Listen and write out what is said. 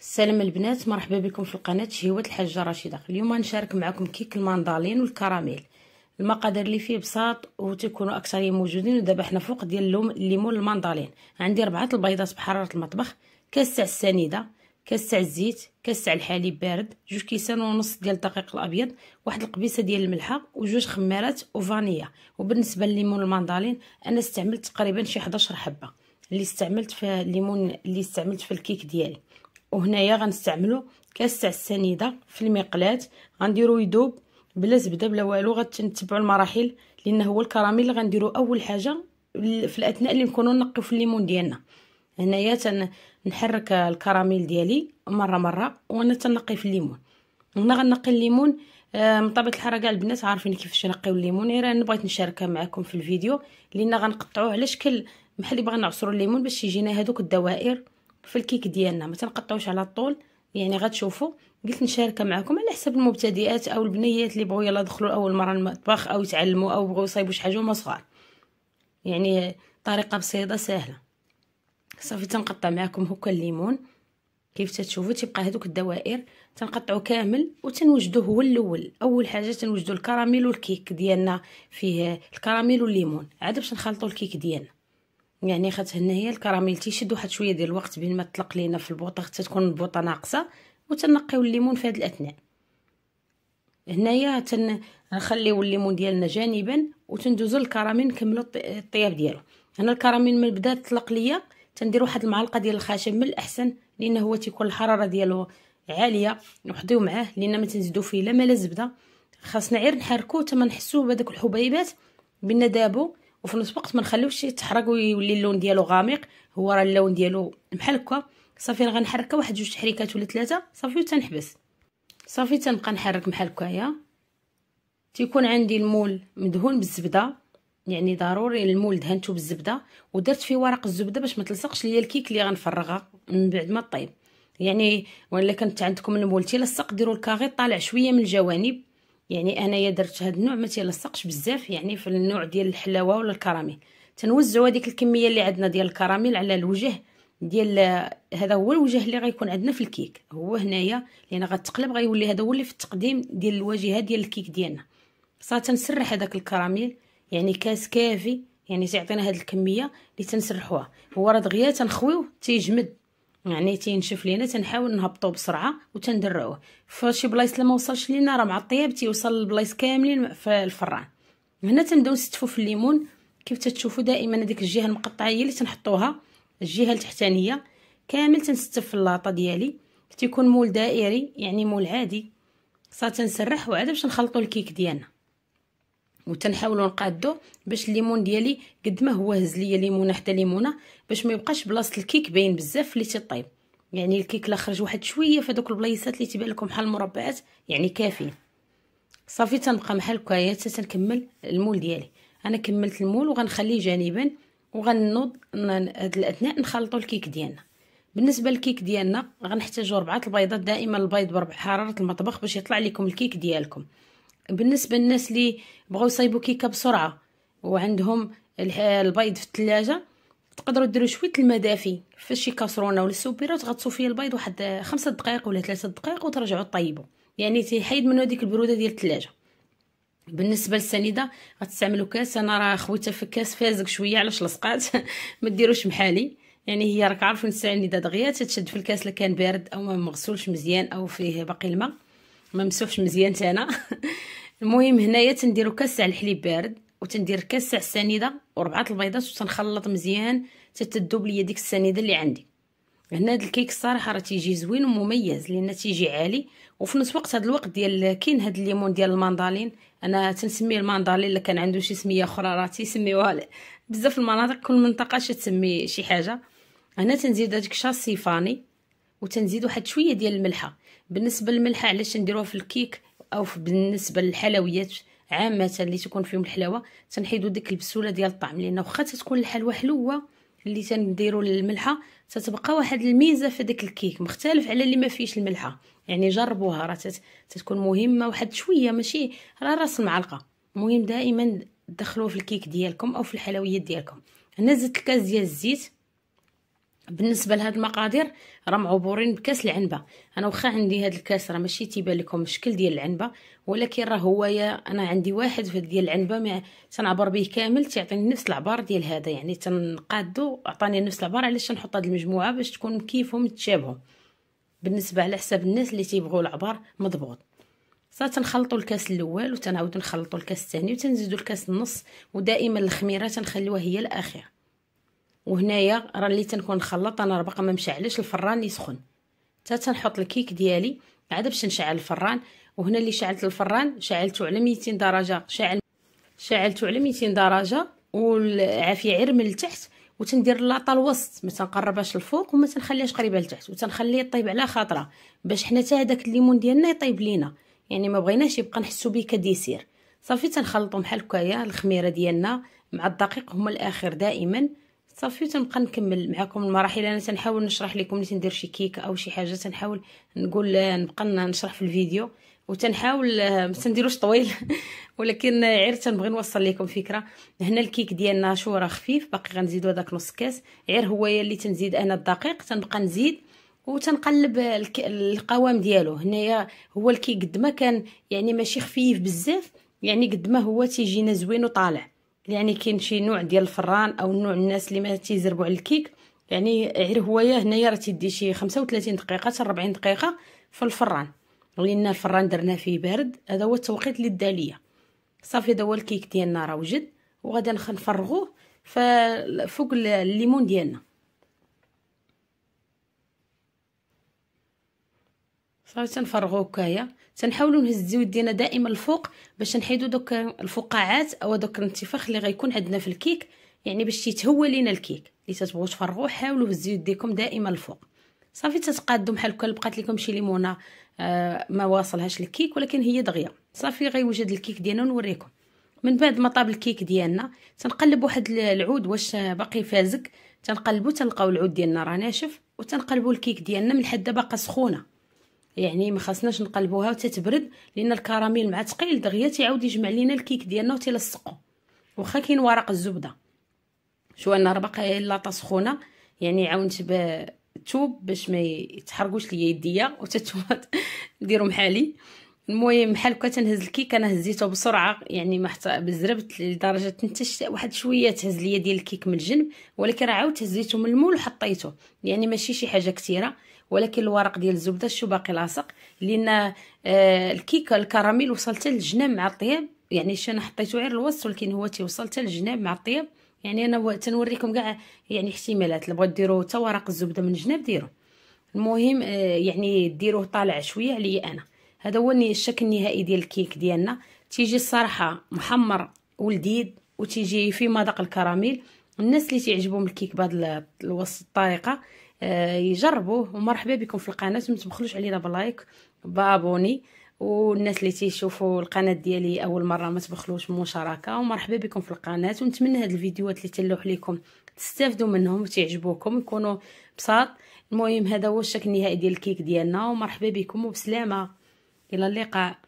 السلام البنات مرحبا بكم في القناه شهوات الحاجه رشيده اليوم نشارك معكم كيك الماندالين والكراميل المقادير اللي فيه بساط وتكونوا اكثريه موجودين ودابا حنا فوق ديال اللوم الليمون الماندالين عندي ربعه البيضات بحراره المطبخ كاس تاع السنيده كاس تاع الزيت كاس تاع الحليب بارد جوج كيسان ونص ديال الدقيق الابيض واحد القبيصه ديال الملحه وجوج خمارات وفانيا وبالنسبه لليمون الماندالين انا استعملت تقريبا شي 11 حبه اللي استعملت في الليمون اللي استعملت في الكيك ديالي وهنايا غنستعملو كاس تاع السنيده في المقلاه غنديرو يذوب بلا زبده بلا والو غنتبعوا المراحل لان هو الكراميل اللي غنديرو اول حاجه في الاثناء اللي نكونوا نقيو في الليمون ديالنا هنايا تنحرك الكراميل ديالي مره مره وانا تنقي في الليمون هنا غنقي الليمون آه، من طبيعه الحال كاع البنات عارفين كيفاش نقيو الليمون غير إيه، انا بغيت نشاركها معكم في الفيديو لان غنقطعوه على شكل بحال اللي بغينا نعصروا الليمون باش يجينا هذوك الدوائر في الكيك ديالنا ما تنقطعوش على الطول يعني غتشوفوا قلت نشارك معكم على حسب المبتدئات او البنيات اللي بغاو يلا دخلوا اول مره المطبخ او يتعلموا او بغاو يصايبوا شي حاجه وما صغار يعني طريقه بسيطه سهله صافي تنقطع معكم هكا الليمون كيف تتشوفوا تيبقى هذوك الدوائر تنقطعو كامل وتنوجدوه هو الاول اول حاجه تنوجدو الكراميل والكيك ديالنا فيه الكراميل والليمون عاد باش نخلطو الكيك ديالنا يعني خاتهنى هي الكراميل تيشد واحد شويه ديال الوقت بين ما تطلق لينا في البوطه حتى تكون البوطه ناقصه وتنقيو الليمون في هاد الاثناء هنايا تنخليو الليمون ديالنا جانبا وتندوزو للكراميل نكملو الطياب ديالو هنا الكراميل من بدا تطلق ليا تندير واحد المعلقه ديال الخشب من الاحسن لان هو تيكون الحراره ديالو عاليه نحضيو معاه لان ما تنزيدو فيه لا لا زبده خاصنا غير حتى ما نحسو بهذوك الحبيبات بان دابو وفي نفس الوقت ما نخليوش يتحرق ويولي اللون ديالو غامق هو راه اللون ديالو بحال هكا صافي راه غنحركها واحد جوج تحريكات ولا ثلاثه صافي وتنحبس صافي تنبقى نحرك بحال هكايا تيكون عندي المول مدهون بالزبده يعني ضروري المول دهنته بالزبده ودرت فيه ورق الزبده باش ما تلصقش ليا الكيك اللي غنفرغها من بعد ما طيب يعني ولا كانت عندكم المول تيلصق ديروا الكاغي طالع شويه من الجوانب يعني انايا درت هاد النوع ما تيلصقش بزاف يعني في النوع ديال الحلاوه ولا الكراميل تنوزعوا هذيك الكميه اللي عندنا ديال الكراميل على الوجه ديال هذا هو الوجه اللي غيكون عندنا في الكيك هو هنايا لان غتقلب غيولي هذا هو اللي في التقديم ديال الواجهه ديال الكيك ديالنا صافي تنسرح هذاك الكراميل يعني كاس كافي يعني تعطينا هاد الكميه اللي تنسرحوها هو راه دغيا تنخويو تيجمد يعني تينشف لينا تنحاول نهبطو بسرعه وتندروه فشي بلايص اللي ما وصلش لينا راه بتي تيوصل البلايص كاملين في الفران هنا تنبداو نستفو في الليمون كيف تتشوفوا دائما هذيك الجهه المقطعه هي اللي تنحطوها الجهه التحتانيه كامل تنستف في اللاطه ديالي تيكون مول دائري يعني مول عادي صافي تنسرح وعاد باش نخلطوا الكيك ديالنا وتنحاولوا نقادو باش الليمون ديالي قد ما هو هز ليا ليمونه حتى ليمونه باش ما يبقاش بلاصه الكيك باين بزاف اللي تيطيب يعني الكيك لا خرج واحد شويه في دوك البلايصات اللي تيبان لكم بحال المربعات يعني كافي صافي تنبقى بحال هكايا حتى تنكمل المول ديالي انا كملت المول وغنخليه جانبا وغنوض هاد الاثناء نخلطوا الكيك ديالنا بالنسبه للكيك ديالنا غنحتاجوا ربعه البيضات دائما البيض بربع حراره المطبخ باش يطلع لكم الكيك ديالكم بالنسبه للناس اللي بغاو يصايبوا كيكه بسرعه وعندهم البيض في الثلاجه تقدروا ديروا شويه الماء دافي في شي كاسرونه ولا سوبيره تغطسوا فيه البيض واحد خمسة دقائق ولا ثلاثة دقائق وترجعوا طيبوا يعني تحيد منه ديك البروده ديال الثلاجه بالنسبه للسنيده غتستعملوا كاس انا راه خويتها في كاس فازك شويه علاش لصقات ما ديروش بحالي يعني هي راك عارفين السنيده دغيا تتشد في الكاس اللي كان بارد او ما مغسولش مزيان او فيه باقي الماء ما مسوفش مزيان تانا المهم هنايا تنديرو كاس تاع الحليب بارد وتندير كاس تاع السنيده وربعه البيضات وتنخلط مزيان تتذوب ليا ديك السنيده اللي عندي هنا هاد الكيك الصراحه راه تيجي زوين ومميز لان تيجي عالي وفي نفس الوقت هاد الوقت ديال كاين هاد الليمون ديال الماندالين انا تنسميه الماندالين اللي كان عنده شي سميه اخرى راه تيسميوها بزاف المناطق كل منطقه تسمي شي حاجه هنا تنزيد هاديك شاصيفاني وتنزيد واحد شويه ديال الملحه بالنسبه للملحه علاش نديروها في الكيك او بالنسبه للحلويات عامه اللي تكون فيهم الحلاوه تنحيدو ديك البسوله ديال الطعم لان واخا تكون الحلوه حلوه اللي تنديروا الملحه تتبقى واحد الميزه في داك الكيك مختلف على اللي ما فيش الملحه يعني جربوها راه تتكون مهمه واحد شويه ماشي راه راس المعلقه المهم دائما دخلوه في الكيك ديالكم او في الحلويات ديالكم هنا زدت الكاس ديال الزيت بالنسبه لهاد المقادير راه معبورين بكاس العنبه انا واخا عندي هاد الكاس راه ماشي تيبان لكم الشكل ديال العنبه ولكن راه هوايا انا عندي واحد ديال العنبه مع تنعبر به كامل تيعطيني نفس العبار ديال هذا يعني تنقادو عطاني نفس العبار علاش تنحط هاد المجموعه باش تكون كيفهم تشابهوا بالنسبه على حساب الناس اللي تيبغوا العبار مضبوط صافي تنخلطوا الكاس الاول وتنعاودوا نخلطوا الكاس الثاني وتنزيدوا الكاس النص ودائما الخميره تنخليوها هي الاخيره وهنايا راه اللي تنكون نخلط انا راه باقا ما مشعلش الفران يسخن سخن حتى تنحط الكيك ديالي عاد باش نشعل الفران وهنا اللي شعلت الفران شعلته على 200 درجه شعل شعلته على 200 درجه والعافيه غير من التحت وتندير اللاطه الوسط ما تنقربهاش الفوق وما تنخليهاش قريبه لتحت وتنخليه يطيب على خاطره باش حنا حتى هذاك الليمون ديالنا يطيب لينا يعني ما بغيناش يبقى نحسو بيه كديسير صافي تنخلطو بحال هكايا الخميره ديالنا مع الدقيق هما الاخر دائما صافي تنبقى نكمل معكم المراحل انا تنحاول نشرح لكم ملي تندير شي كيك او شي حاجه تنحاول نقول آه، نبقى نشرح في الفيديو وتنحاول آه، ما تنديروش طويل ولكن غير آه، تنبغي نوصل لكم فكره هنا الكيك ديالنا شو راه خفيف باقي غنزيدو هذاك نص كاس غير هويا اللي تنزيد انا الدقيق تنبقى نزيد وتنقلب القوام ديالو هنايا هو الكيك قد ما كان يعني ماشي خفيف بزاف يعني قد ما هو تيجينا زوين وطالع يعني كاين شي نوع ديال الفران او نوع الناس اللي ما تيزربوا على الكيك يعني غير هوايا هنايا راه تيدي شي 35 دقيقه حتى 40 دقيقه في الفران لان الفران درناه فيه بارد هذا هو التوقيت اللي دا ليا صافي هذا هو الكيك ديالنا راه وجد وغادي نفرغوه فوق الليمون ديالنا صافي تنفرغوه هكايا تنحاولوا نهزيو يدينا دائما الفوق باش نحيدو دوك الفقاعات او دوك الانتفاخ اللي غيكون عندنا في الكيك يعني باش يتهوى لينا الكيك اللي تتبغوا تفرغوه حاولوا هزيو يديكم دائما الفوق صافي تتقادو بحال هكا بقات لكم شي ليمونه آه ما واصلهاش الكيك ولكن هي دغيا صافي غيوجد الكيك ديالنا نوريكم من بعد ما طاب الكيك ديالنا تنقلب واحد العود واش باقي فازك تنقلبو تلقاو العود ديالنا راه ناشف وتنقلبو الكيك ديالنا من حد باقا سخونه يعني ما خاصناش نقلبوها وتتبرد لان الكراميل مع ثقيل دغيا تيعاود يجمع لينا الكيك ديالنا وتيلصقو واخا كاين ورق الزبده شو انا باقي لاطه سخونه يعني عاونت بالثوب باش ما يتحرقوش ليا يديا وتتوات نديرو محالي المهم بحال هكا تنهز الكيك انا هزيته بسرعه يعني ما حتى بزربت لدرجه تنتش واحد شويه تهز ليا ديال الكيك من الجنب ولكن راه عاود هزيته من المول وحطيته يعني ماشي شي حاجه كثيره ولكن الورق ديال الزبده شو باقي لاصق لان آه، الكيكه الكراميل يعني وصل حتى للجناب مع الطياب يعني انا حطيته غير الوسط ولكن هو تيوصل حتى للجناب مع الطياب يعني انا تنوريكم كاع يعني احتمالات اللي بغيت ديروا حتى ورق الزبده من الجناب ديروا المهم آه، يعني ديروه طالع شويه عليا انا هذا هو الشكل النهائي ديال الكيك ديالنا تيجي الصراحه محمر ولذيذ وتيجي في مذاق الكراميل الناس اللي تيعجبهم الكيك بهاد الوسط الطريقه آه، يجربوه ومرحبا بكم في القناه ما تبخلوش علينا بلايك بابوني والناس اللي تيشوفوا القناه ديالي اول مره ما تبخلوش مشاركه ومرحبا بكم في القناه ونتمنى هاد الفيديوهات اللي تلوح لكم تستافدوا منهم وتعجبوكم يكونوا بساط المهم هذا هو الشكل النهائي ديال الكيك ديالنا ومرحبا بكم وبسلامه الى اللقاء